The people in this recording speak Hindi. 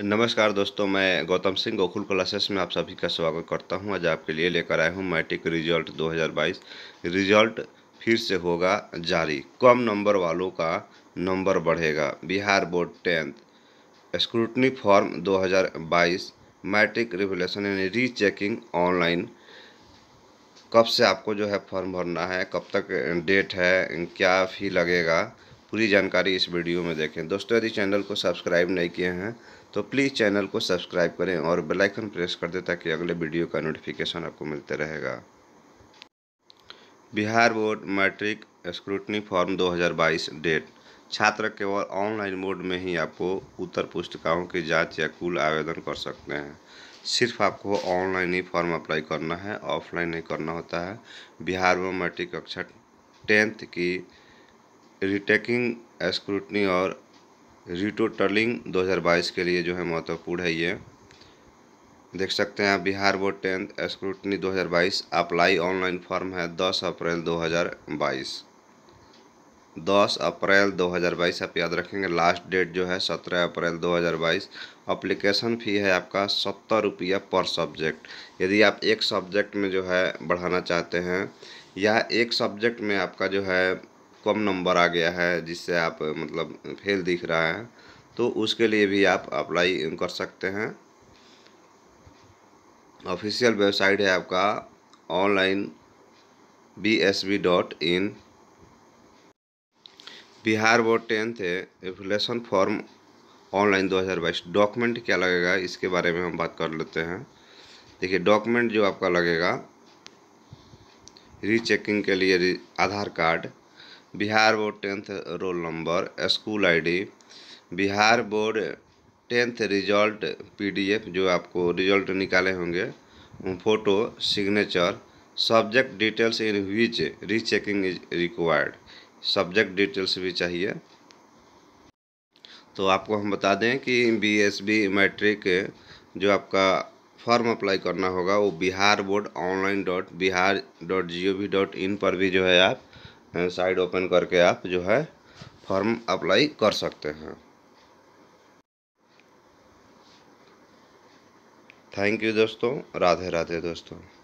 नमस्कार दोस्तों मैं गौतम सिंह गोकुल क्लासेस में आप सभी का स्वागत करता हूं आज आपके लिए लेकर आया हूं मैट्रिक रिजल्ट 2022 रिजल्ट फिर से होगा जारी कम नंबर वालों का नंबर बढ़ेगा Bihar board tenth scrutiny form 2022 matric revaluation यानी रीचेकिंग ऑनलाइन कब से आपको जो है फॉर्म भरना है कब तक डेट है क्या फ़ी लगेगा पूरी जानकारी इस वीडियो में देखें दोस्तों यदि चैनल को सब्सक्राइब नहीं किए हैं तो प्लीज़ चैनल को सब्सक्राइब करें और बेल आइकन प्रेस कर दें ताकि अगले वीडियो का नोटिफिकेशन आपको मिलते रहेगा Bihar board matric scrutiny form 2022 date छात्र केवल ऑनलाइन मोड में ही आपको उत्तर पुस्तिकाओं की जांच या कुल आवेदन कर सकते हैं सिर्फ आपको ऑनलाइन ही फॉर्म अप्लाई करना है ऑफलाइन नहीं करना होता है बिहार में मैट्रिक कक्षा टेंथ की रिटेकिंग स्क्रूटनी और रिटोटलिंग 2022 के लिए जो है महत्वपूर्ण है ये देख सकते हैं आप Bihar board tenth scrutiny 2022 apply online form है 10 अप्रैल 2022 10 अप्रैल 2022 आप याद रखेंगे लास्ट डेट जो है 17 अप्रैल 2022 अप्लीकेशन फ़ी है आपका सत्तर रुपया पर सब्जेक्ट यदि आप एक सब्जेक्ट में जो है बढ़ाना चाहते हैं या एक सब्जेक्ट में आपका जो है कम नंबर आ गया है जिससे आप मतलब फेल दिख रहा है तो उसके लिए भी आप अप्लाई कर सकते हैं ऑफिशियल वेबसाइट है आपका online B S B dot in Bihar board tenth application form online 2022 document क्या लगेगा इसके बारे में हम बात कर लेते हैं देखिए डॉक्यूमेंट जो आपका लगेगा रीचेकिंग के लिए Aadhaar card Bihar board tenth roll number school ID Bihar board tenth result PDF जो आपको रिजल्ट निकाले होंगे photo signature subject details in which rechecking is required subject details भी चाहिए तो आपको हम बता दें कि बी एस बी मैट्रिक जो आपका फॉर्म अप्लाई करना होगा वो Bihar board online dot Bihar dot G O V dot in पर भी जो है आप साइड ओपन करके आप जो है फॉर्म अप्लाई कर सकते हैं थैंक यू दोस्तों राधे राधे दोस्तों